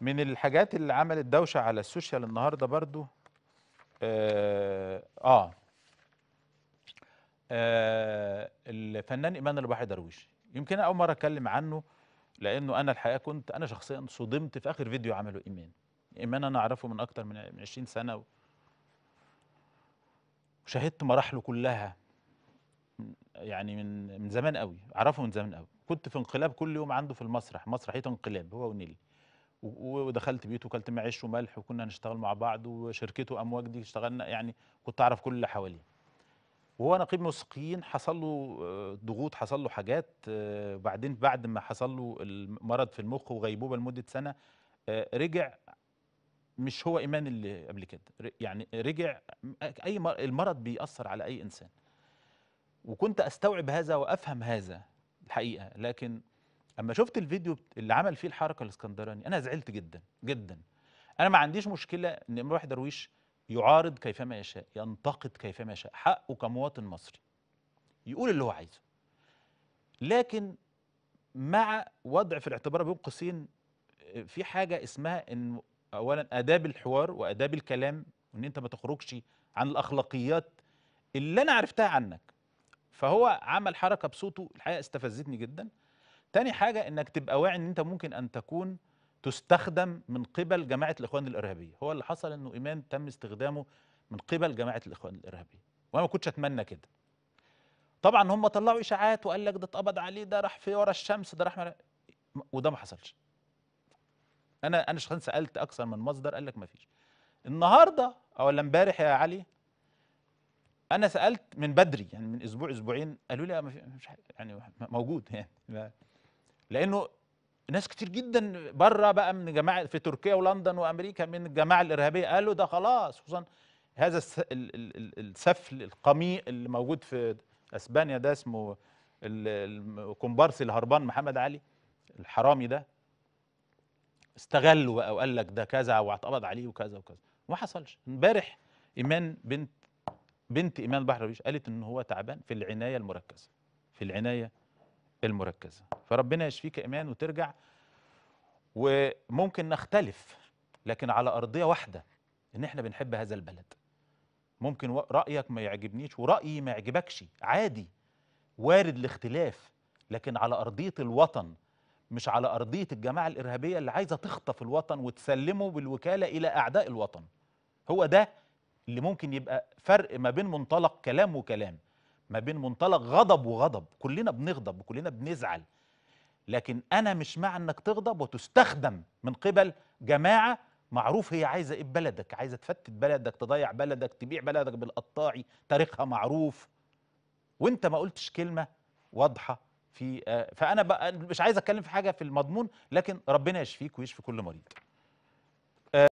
من الحاجات اللي عملت دوشه على السوشيال النهارده برضو آه, آه, آه الفنان ايمان البحري درويش يمكن اول مره اتكلم عنه لانه انا الحقيقه كنت انا شخصيا صدمت في اخر فيديو عمله ايمان ايمان انا اعرفه من اكتر من 20 سنه وشاهدت مراحله كلها يعني من من زمان قوي اعرفه من زمان قوي كنت في انقلاب كل يوم عنده في المسرح مسرحيه انقلاب هو ونيلي ودخلت بيته وكلت معيش عيش وملح وكنا نشتغل مع بعض وشركته امواج دي اشتغلنا يعني كنت اعرف كل اللي حواليه وهو نقيب موسيقيين حصل له آه، ضغوط حصل له حاجات آه، بعدين بعد ما حصل له المرض في المخ وغيبوبه لمده سنه آه، رجع مش هو ايمان اللي قبل كده يعني رجع اي المرض بيأثر على اي انسان وكنت استوعب هذا وافهم هذا الحقيقه لكن اما شفت الفيديو اللي عمل فيه الحركه الاسكندراني انا زعلت جدا جدا انا ما عنديش مشكله ان واحد درويش يعارض كيفما يشاء ينتقد كيفما يشاء حقه كمواطن مصري يقول اللي هو عايزه لكن مع وضع في الاعتبار بين قوسين في حاجه اسمها ان اولا اداب الحوار واداب الكلام وان انت ما تخرجش عن الاخلاقيات اللي انا عرفتها عنك فهو عمل حركه بصوته الحقيقه استفزتني جدا تاني حاجة انك تبقى واعي ان انت ممكن ان تكون تستخدم من قبل جماعة الاخوان الارهابية هو اللي حصل انه ايمان تم استخدامه من قبل جماعة الاخوان الارهابية وانا ما كنتش اتمنى كده طبعا هم طلعوا اشاعات وقال لك ده اتقبض عليه ده راح في ورا الشمس ده راح وده ما حصلش انا انا شخصيا سالت اكثر من مصدر قال لك ما فيش النهارده او امبارح يا علي انا سالت من بدري يعني من اسبوع اسبوعين قالوا لي مش يعني موجود يعني لانه ناس كتير جدا بره بقى من جماعه في تركيا ولندن وامريكا من الجماعه الارهابيه قالوا ده خلاص خصوصا هذا السفل القميء اللي موجود في اسبانيا ده اسمه الكومبارس الهربان محمد علي الحرامي ده استغلوا بقى وقال لك ده كذا واعتقد عليه وكذا وكذا ما حصلش امبارح ايمان بنت بنت ايمان بحر قالت ان هو تعبان في العنايه المركزه في العنايه المركزه فربنا يشفيك ايمان وترجع وممكن نختلف لكن على ارضيه واحده ان احنا بنحب هذا البلد ممكن رايك ما يعجبنيش ورايي ما يعجبكش عادي وارد الاختلاف لكن على ارضيه الوطن مش على ارضيه الجماعه الارهابيه اللي عايزه تخطف الوطن وتسلمه بالوكاله الى اعداء الوطن هو ده اللي ممكن يبقى فرق ما بين منطلق كلام وكلام ما بين منطلق غضب وغضب كلنا بنغضب وكلنا بنزعل لكن انا مش مع انك تغضب وتستخدم من قبل جماعه معروف هي عايزه ايه بلدك عايزه تفتت بلدك تضيع بلدك تبيع بلدك بالقطاعي تاريخها معروف وانت ما قلتش كلمه واضحه في آه، فانا مش عايز اتكلم في حاجه في المضمون لكن ربنا يشفيك ويشفي كل مريض